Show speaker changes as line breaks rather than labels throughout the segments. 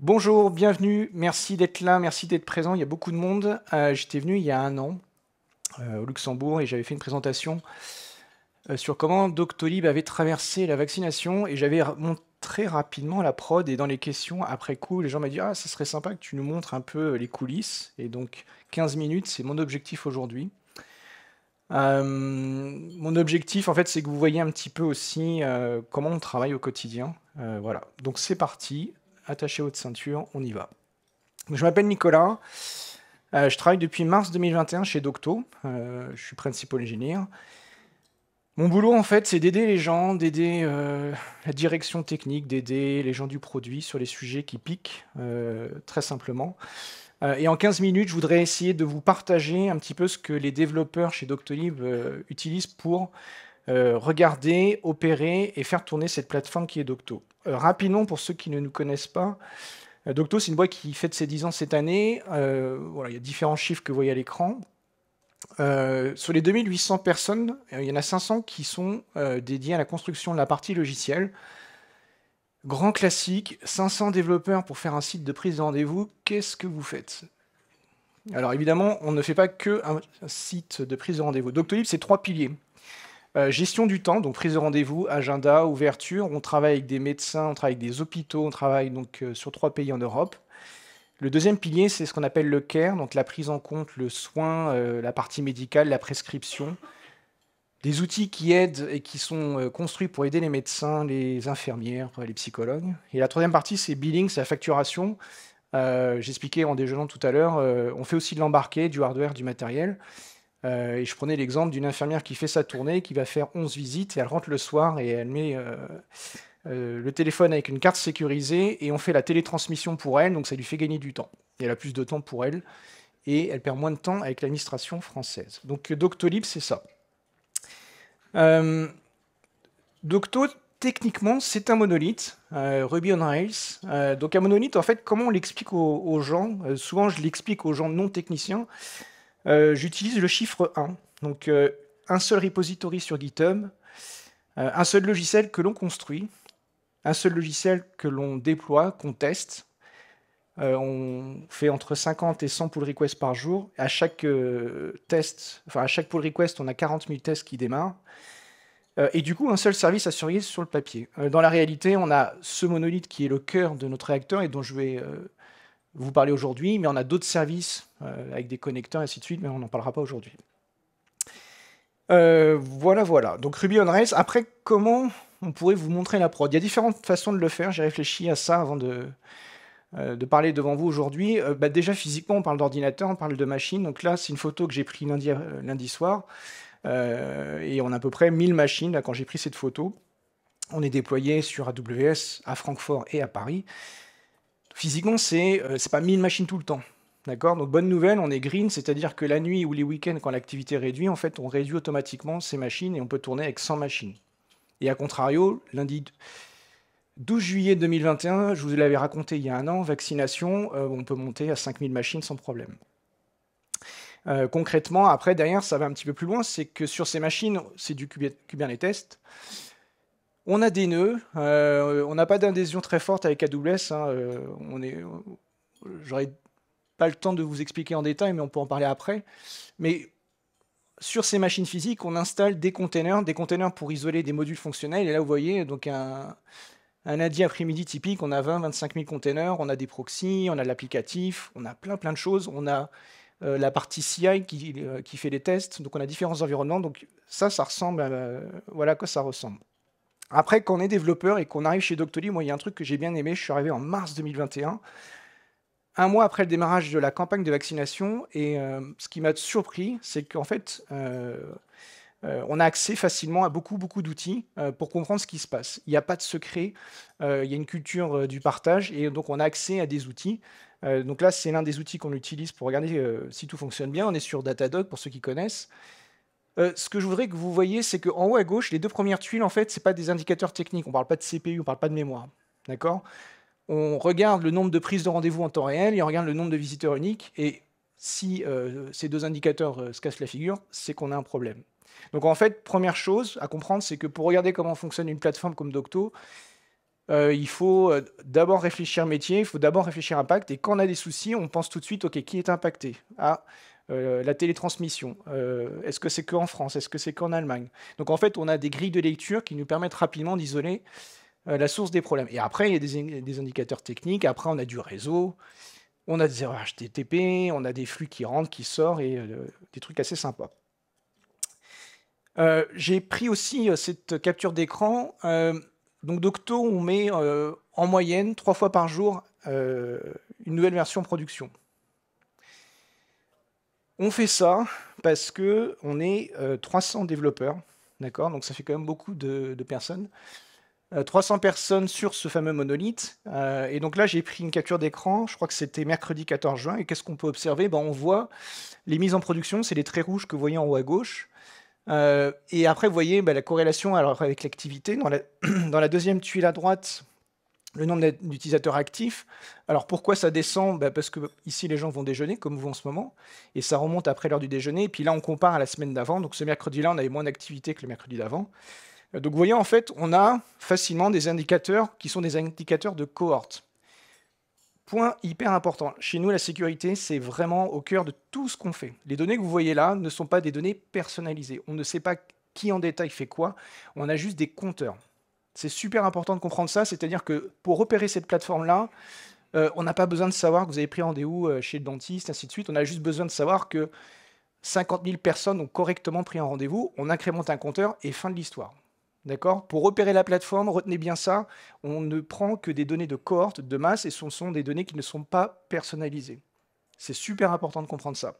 Bonjour, bienvenue, merci d'être là, merci d'être présent. Il y a beaucoup de monde. Euh, j'étais venu il y a un an euh, au Luxembourg et j'avais fait une présentation euh, sur comment Doctolib avait traversé la vaccination et j'avais montré rapidement la prod et dans les questions après coup, les gens m'ont dit Ah, ce serait sympa que tu nous montres un peu les coulisses. Et donc 15 minutes, c'est mon objectif aujourd'hui. mon objectif, en fait, c'est que vous voyez un petit peu aussi comment on travaille au quotidien. voilà. Donc c'est parti attaché votre ceinture, on y va. je m'appelle Nicolas, euh, je travaille depuis mars 2021 chez Docto, euh, je suis principal ingénieur. Mon boulot, en fait, c'est d'aider les gens, d'aider euh, la direction technique, d'aider les gens du produit sur les sujets qui piquent, très simplement. et en 15 minutes, je voudrais essayer de vous partager un petit peu ce que les développeurs chez Doctolib utilisent pour euh, regarder, opérer et faire tourner cette plateforme qui est Docto. Euh, rapidement, pour ceux qui ne nous connaissent pas, euh, Docto, c'est une boîte qui fête ses 10 ans cette année. voilà, il y a différents chiffres que vous voyez à l'écran. sur les 2800 personnes, il y en a 500 qui sont dédiées à la construction de la partie logicielle. Grand classique, 500 développeurs pour faire un site de prise de rendez-vous, qu'est-ce que vous faites Alors évidemment, on ne fait pas que un site de prise de rendez-vous. Doctolib, c'est trois piliers. Euh, gestion du temps, donc prise de rendez-vous, agenda, ouverture. On travaille avec des médecins, on travaille avec des hôpitaux, on travaille donc euh, sur trois pays en Europe. Le deuxième pilier, c'est ce qu'on appelle le care, donc la prise en compte, le soin, euh, la partie médicale, la prescription. Des outils qui aident et qui sont construits pour aider les médecins, les infirmières, les psychologues. Et la troisième partie, c'est billing, c'est la facturation. J'expliquais en déjeunant tout à l'heure, on fait aussi de l'embarqué, du hardware, du matériel. Euh, et je prenais l'exemple d'une infirmière qui fait sa tournée, qui va faire 11 visites, et elle rentre le soir et elle met euh, euh, le téléphone avec une carte sécurisée, et on fait la télétransmission pour elle, donc ça lui fait gagner du temps. Et elle a plus de temps pour elle, et elle perd moins de temps avec l'administration française. Donc Doctolib, c'est ça. Docto, techniquement, c'est un monolithe, Ruby on Rails. donc un monolithe, en fait, comment on l'explique aux, gens Souvent, je l'explique aux gens non techniciens. Euh, j'utilise le chiffre 1. Donc euh, un seul repository sur GitHub, euh, un seul logiciel que l'on construit, un seul logiciel que l'on déploie, qu'on teste. on fait entre 50 et 100 pull requests par jour. À chaque test, enfin à chaque pull request, on a 40 000 tests qui démarrent. et du coup, un seul service à surveiller sur le papier. dans la réalité, on a ce monolithe qui est le cœur de notre réacteur et dont je vais vous parler aujourd'hui, mais on a d'autres services euh, avec des connecteurs et ainsi de suite, mais on n'en parlera pas aujourd'hui. Euh, voilà, voilà. Donc Ruby on Rails. Après, comment on pourrait vous montrer la prod Il y a différentes façons de le faire. J'ai réfléchi à ça avant de, euh, parler devant vous aujourd'hui. Bah, déjà, physiquement, on parle d'ordinateur, on parle de machine. Donc là, c'est une photo que j'ai prise lundi, lundi soir. et on a à peu près 1000 machines là, quand j'ai pris cette photo. On est déployé sur AWS à Francfort et à Paris. Physiquement, c'est n'est euh, pas 1000 machines tout le temps. D'accord Donc, bonne nouvelle, on est green, c'est-à-dire que la nuit ou les week-ends, quand l'activité réduit, en fait, on réduit automatiquement ces machines et on peut tourner avec 100 machines. Et à contrario, lundi 12 juillet 2021, je vous l'avais raconté il y a un an, vaccination, euh, on peut monter à 5000 machines sans problème. Euh, concrètement, après, derrière, ça va un petit peu plus loin, c'est que sur ces machines, c'est du Kubernetes. On a des nœuds, euh, on n'a pas d'adhésion très forte avec AWS. Hein, euh, on est, j'aurais pas le temps de vous expliquer en détail, mais on peut en parler après. Mais sur ces machines physiques, on installe des containers, des containers pour isoler des modules fonctionnels. Et là, vous voyez, donc un, un lundi après-midi typique, on a 20-25 000 containers, on a des proxys, on a l'applicatif, on a plein plein de choses. On a euh, la partie CI euh, qui, fait les tests. Donc on a différents environnements. Donc ça, ça ressemble voilà à quoi ça ressemble. Après, quand on est développeur et qu'on arrive chez Doctolib, moi, il y a un truc que j'ai bien aimé. Je suis arrivé en mars 2021, un mois après le démarrage de la campagne de vaccination. Et euh, ce qui m'a surpris, c'est qu'en fait, euh, euh, on a accès facilement à beaucoup, beaucoup d'outils pour comprendre ce qui se passe. Il n'y a pas de secret, il y a une culture du partage. Et donc, on a accès à des outils. donc là, c'est l'un des outils qu'on utilise pour regarder si tout fonctionne bien. On est sur Datadog, pour ceux qui connaissent. Euh, ce que je voudrais que vous voyez, c'est qu'en haut à gauche, les deux premières tuiles, en fait, ce pas des indicateurs techniques. On ne parle pas de CPU, on ne parle pas de mémoire. D'accord On regarde le nombre de prises de rendez-vous en temps réel et on regarde le nombre de visiteurs uniques. Et si euh, ces deux indicateurs euh, se cassent la figure, c'est qu'on a un problème. Donc en fait, première chose à comprendre, c'est que pour regarder comment fonctionne une plateforme comme Docto, euh, il faut euh, d'abord réfléchir métier, il faut d'abord réfléchir impact. Et quand on a des soucis, on pense tout de suite, OK, qui est impacté Ah, euh, la télétransmission. Est-ce que c'est qu'en France Est-ce que c'est qu'en Allemagne Donc en fait, on a des grilles de lecture qui nous permettent rapidement d'isoler la source des problèmes. Et après, il y a des, des, indicateurs techniques. Après, on a du réseau. On a des erreurs HTTP, on a des flux qui rentrent, qui sortent, et des trucs assez sympas. J'ai pris aussi cette capture d'écran donc Docto, on met euh, en moyenne trois fois par jour euh, une nouvelle version production. On fait ça parce que on est 300 euh, développeurs, d'accord Donc ça fait quand même beaucoup de, personnes. 300 personnes sur ce fameux monolithe. et donc là, j'ai pris une capture d'écran, je crois que c'était mercredi 14 juin. Et qu'est-ce qu'on peut observer ben, On voit les mises en production, c'est les traits rouges que vous voyez en haut à gauche. Euh, et après, vous voyez bah, la corrélation alors, avec l'activité. Dans la, deuxième tuile à droite, le nombre d'utilisateurs actifs. Alors pourquoi ça descend bah, Parce que ici les gens vont déjeuner, comme vous en ce moment, et ça remonte après l'heure du déjeuner. Et puis là, on compare à la semaine d'avant. Donc ce mercredi-là, on avait moins d'activité que le mercredi d'avant. Euh, donc vous voyez, en fait, on a facilement des indicateurs qui sont des indicateurs de cohorte. Point hyper important. Chez nous, la sécurité, c'est vraiment au cœur de tout ce qu'on fait. Les données que vous voyez là ne sont pas des données personnalisées. On ne sait pas qui en détail fait quoi. On a juste des compteurs. C'est super important de comprendre ça. C'est-à-dire que pour repérer cette plateforme-là, euh, on n'a pas besoin de savoir que vous avez pris rendez-vous euh, chez le dentiste, ainsi de suite. On a juste besoin de savoir que 50 000 personnes ont correctement pris un rendez-vous. On incrémente un compteur et fin de l'histoire. D'accord Pour repérer la plateforme, retenez bien ça, on ne prend que des données de cohorte, de masse, et ce sont des données qui ne sont pas personnalisées. C'est super important de comprendre ça.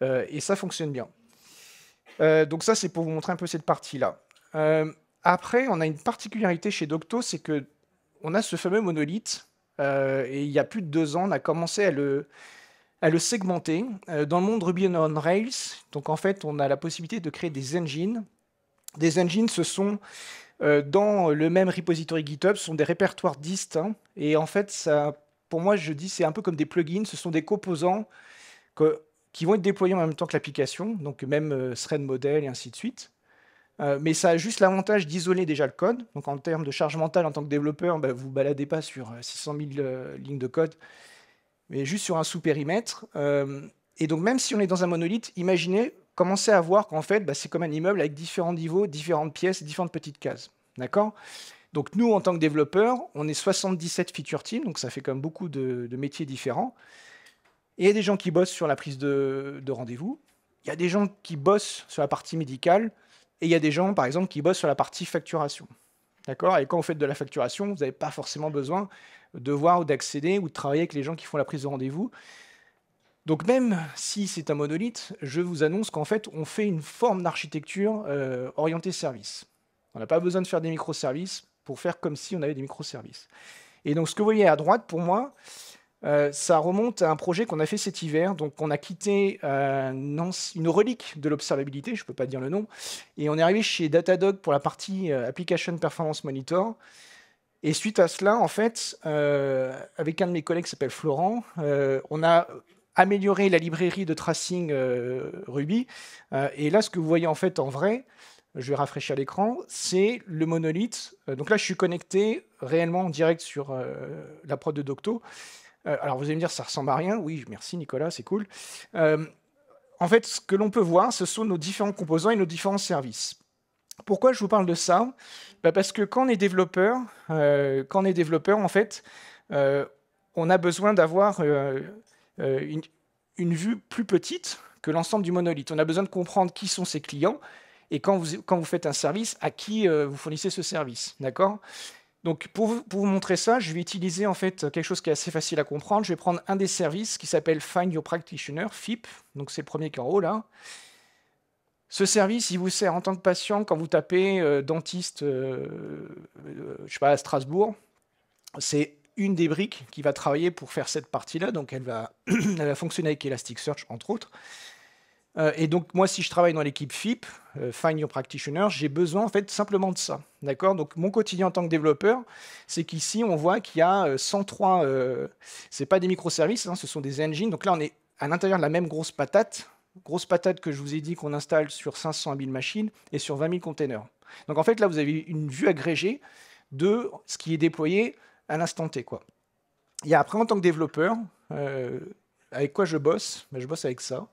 Euh, et ça fonctionne bien. Euh, donc ça, c'est pour vous montrer un peu cette partie-là. Euh, après, on a une particularité chez Docto, c'est que on a ce fameux monolithe, et il y a plus de deux ans, on a commencé à le, à le segmenter. dans le monde Ruby on Rails, donc en fait, on a la possibilité de créer des engines des engines, ce sont euh, dans le même repository GitHub, ce sont des répertoires distincts. Et en fait, pour moi, je dis c'est un peu comme des plugins, ce sont des composants qui vont être déployés en même temps que l'application, donc même euh, thread model et ainsi de suite. Euh, mais ça a juste l'avantage d'isoler déjà le code. Donc en termes de charge mentale en tant que développeur, bah, vous ne baladez pas sur 600 000 lignes de code, mais juste sur un sous-périmètre. et donc même si on est dans un monolithe, imaginez, Commencer à voir qu'en fait, bah, c'est comme un immeuble avec différents niveaux, différentes pièces, différentes petites cases. D'accord Donc nous, en tant que développeurs, on est 77 feature teams, donc ça fait quand même beaucoup de, métiers différents. il y a des gens qui bossent sur la prise de, de rendez-vous, il y a des gens qui bossent sur la partie médicale, et il y a des gens, par exemple, qui bossent sur la partie facturation. D'accord Et quand vous faites de la facturation, vous n'avez pas forcément besoin de voir ou d'accéder ou de travailler avec les gens qui font la prise de rendez-vous. Donc même si c'est un monolithe, je vous annonce qu'en fait, on fait une forme d'architecture euh, orientée service. On n'a pas besoin de faire des microservices pour faire comme si on avait des microservices. Et donc ce que vous voyez à droite, pour moi, euh, ça remonte à un projet qu'on a fait cet hiver. Donc on a quitté euh, une relique de l'observabilité, je ne peux pas dire le nom, et on est arrivé chez Datadog pour la partie Application Performance Monitor. Et suite à cela, en fait, avec un de mes collègues qui s'appelle Florent, on a améliorer la librairie de tracing euh, Ruby. Euh, et là, ce que vous voyez en fait en vrai, je vais rafraîchir l'écran, c'est le monolithe. Euh, donc là, je suis connecté réellement en direct sur la prod de Docto. alors vous allez me dire, ça ressemble à rien. Oui, merci Nicolas, c'est cool. en fait, ce que l'on peut voir, ce sont nos différents composants et nos différents services. Pourquoi je vous parle de ça bah, Parce que quand on est développeur, quand on est développeur, en fait, on a besoin d'avoir euh, une, vue plus petite que l'ensemble du monolithe. On a besoin de comprendre qui sont ses clients et quand vous, quand vous faites un service, à qui euh, vous fournissez ce service. D'accord Donc pour vous, pour vous, montrer ça, je vais utiliser en fait quelque chose qui est assez facile à comprendre. Je vais prendre un des services qui s'appelle Find Your Practitioner, FIP. Donc c'est le premier qui là. Ce service, il vous sert en tant que patient quand vous tapez euh, dentiste, je sais pas, à Strasbourg. C'est une des briques qui va travailler pour faire cette partie-là. Donc elle va, fonctionner avec Elasticsearch, entre autres. Euh, et donc moi, si je travaille dans l'équipe FIP, euh, Find Your Practitioner, j'ai besoin en fait simplement de ça. D'accord Donc mon quotidien en tant que développeur, c'est qu'ici on voit qu'il y a 103, euh, euh, c'est pas des microservices, hein, ce sont des engines. Donc là, on est à l'intérieur de la même grosse patate, grosse patate que je vous ai dit qu'on installe sur 500 000 machines et sur 20 000 containers. Donc en fait, là, vous avez une vue agrégée de ce qui est déployé à l'instant T. Quoi. après, en tant que développeur, euh, avec quoi je bosse ben, Je bosse avec ça.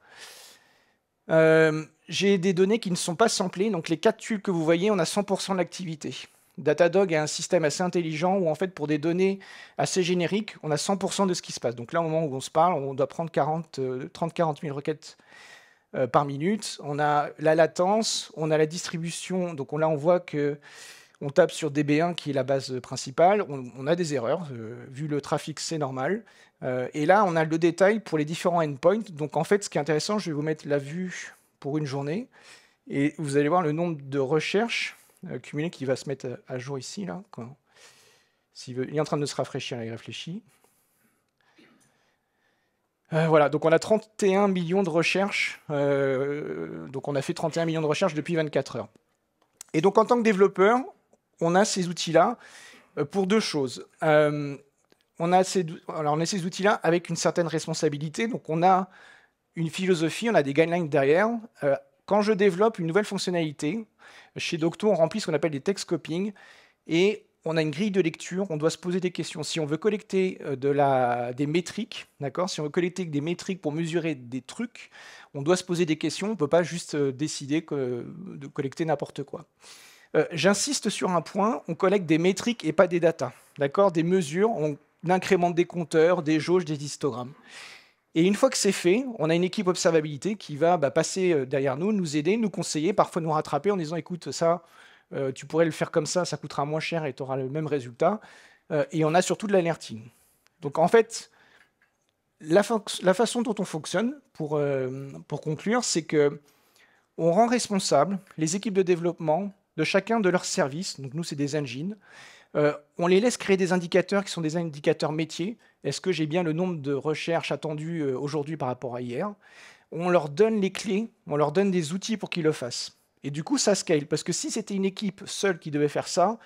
Euh, j'ai des données qui ne sont pas samplées, donc les quatre tuiles que vous voyez, on a 100% de l'activité. Datadog a un système assez intelligent où, en fait, pour des données assez génériques, on a 100% de ce qui se passe. Donc là, au moment où on se parle, on doit prendre 40, 30, 40 000 requêtes euh, par minute. On a la latence, on a la distribution. Donc là, on voit que on tape sur DB1 qui est la base principale, on, a des erreurs, euh, vu le trafic c'est normal. Euh, et là on a le détail pour les différents endpoints. Donc en fait ce qui est intéressant, je vais vous mettre la vue pour une journée, et vous allez voir le nombre de recherches euh, cumulées qui va se mettre à jour ici. Là, quand... Il est en train de se rafraîchir, il réfléchit. voilà, donc on a 31 millions de recherches. donc on a fait 31 millions de recherches depuis 24 heures. Et donc en tant que développeur, on a ces outils-là euh, pour deux choses. Euh, on, a ces, outils-là avec une certaine responsabilité, donc on a une philosophie, on a des guidelines derrière. Euh, quand je développe une nouvelle fonctionnalité, chez Docto, on remplit ce qu'on appelle des text copying, et on a une grille de lecture, on doit se poser des questions. Si on veut collecter de des métriques, d'accord Si on veut collecter des métriques pour mesurer des trucs, on doit se poser des questions, on ne peut pas juste décider de collecter n'importe quoi. Euh, j'insiste sur un point, on collecte des métriques et pas des datas, d'accord Des mesures, on incrémente des compteurs, des jauges, des histogrammes. Et une fois que c'est fait, on a une équipe observabilité qui va bah, passer euh, derrière nous, nous aider, nous conseiller, parfois nous rattraper en disant écoute, ça, euh, tu pourrais le faire comme ça, ça coûtera moins cher et tu auras le même résultat. et on a surtout de l'alerting. Donc en fait, la, façon dont on fonctionne, pour, pour conclure, c'est que on rend responsable les équipes de développement de chacun de leurs services. Donc nous, c'est des engines. Euh, on les laisse créer des indicateurs qui sont des indicateurs métiers. Est-ce que j'ai bien le nombre de recherches attendues euh, aujourd'hui par rapport à hier On leur donne les clés, on leur donne des outils pour qu'ils le fassent. Et du coup, ça scale. Parce que si c'était une équipe seule qui devait faire ça,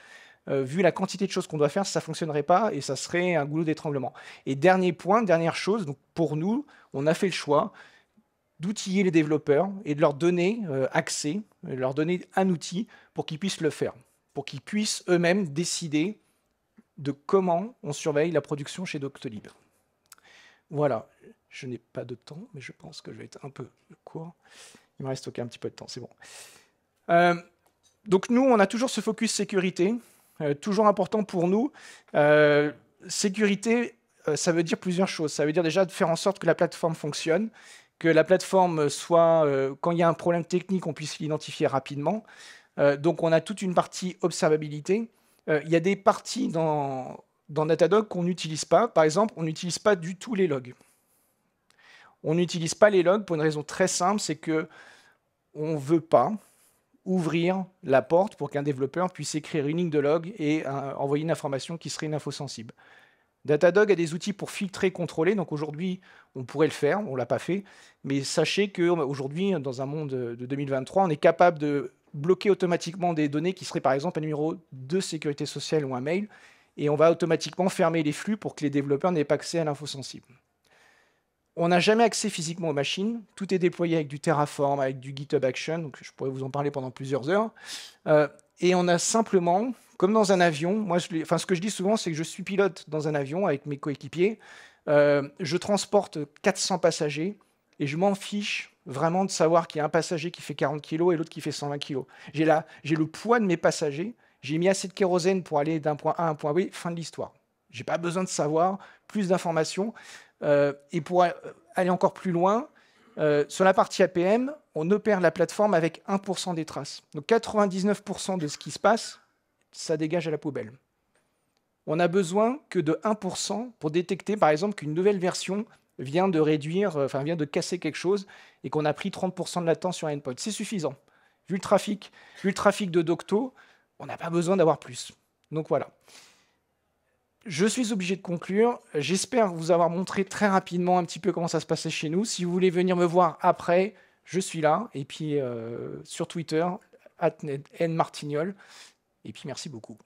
euh, vu la quantité de choses qu'on doit faire, ça ne fonctionnerait pas et ça serait un goulot d'étranglement. Et dernier point, dernière chose, donc pour nous, on a fait le choix d'outiller les développeurs et de leur donner euh, accès, euh, leur donner un outil pour qu'ils puissent le faire, pour qu'ils puissent eux-mêmes décider de comment on surveille la production chez Doctolib. Voilà, je n'ai pas de temps, mais je pense que je vais être un peu court. Il me reste okay, un petit peu de temps, c'est bon. Euh, donc nous, on a toujours ce focus sécurité, toujours important pour nous. sécurité, ça veut dire plusieurs choses. Ça veut dire déjà de faire en sorte que la plateforme fonctionne, que la plateforme soit, euh, quand il y a un problème technique, on puisse l'identifier rapidement. Euh, donc on a toute une partie observabilité. Euh, il y a des parties dans, dans Datadog qu'on n'utilise pas. Par exemple, on n'utilise pas du tout les logs. On n'utilise pas les logs pour une raison très simple, c'est que on ne veut pas ouvrir la porte pour qu'un développeur puisse écrire une ligne de log et envoyer une information qui serait une info sensible. Datadog a des outils pour filtrer, contrôler. Donc aujourd'hui, on pourrait le faire, on ne l'a pas fait. Mais sachez qu'aujourd'hui, euh, dans un monde euh, de 2023, on est capable de bloquer automatiquement des données qui seraient par exemple un numéro de sécurité sociale ou un mail. Et on va automatiquement fermer les flux pour que les développeurs n'aient pas accès à l'info sensible. On n'a jamais accès physiquement aux machines. Tout est déployé avec du Terraform, avec du GitHub Action. Donc je pourrais vous en parler pendant plusieurs heures. Euh, et on a simplement comme dans un avion, moi, je, enfin, ce que je dis souvent, c'est que je suis pilote dans un avion avec mes coéquipiers. Euh, je transporte 400 passagers et je m'en fiche vraiment de savoir qu'il y a un passager qui fait 40 kg et l'autre qui fait 120 kg. J'ai là, j'ai le poids de mes passagers. J'ai mis assez de kérosène pour aller d'un point A à un point B. Fin de l'histoire. J'ai pas besoin de savoir plus d'informations. Euh, et pour euh, aller encore plus loin, sur la partie APM, on opère la plateforme avec 1% des traces. Donc 99% de ce qui se passe, ça dégage à la poubelle. On a besoin que de 1% pour détecter, par exemple, qu'une nouvelle version vient de réduire, euh, enfin vient de casser quelque chose et qu'on a pris 30% de latence sur un endpoint. C'est suffisant. Vu le trafic, vu le trafic de Docto, on n'a pas besoin d'avoir plus. Donc voilà. Je suis obligé de conclure. J'espère vous avoir montré très rapidement un petit peu comment ça se passait chez nous. Si vous voulez venir me voir après, je suis là. Et puis euh, sur Twitter, at N et puis merci beaucoup.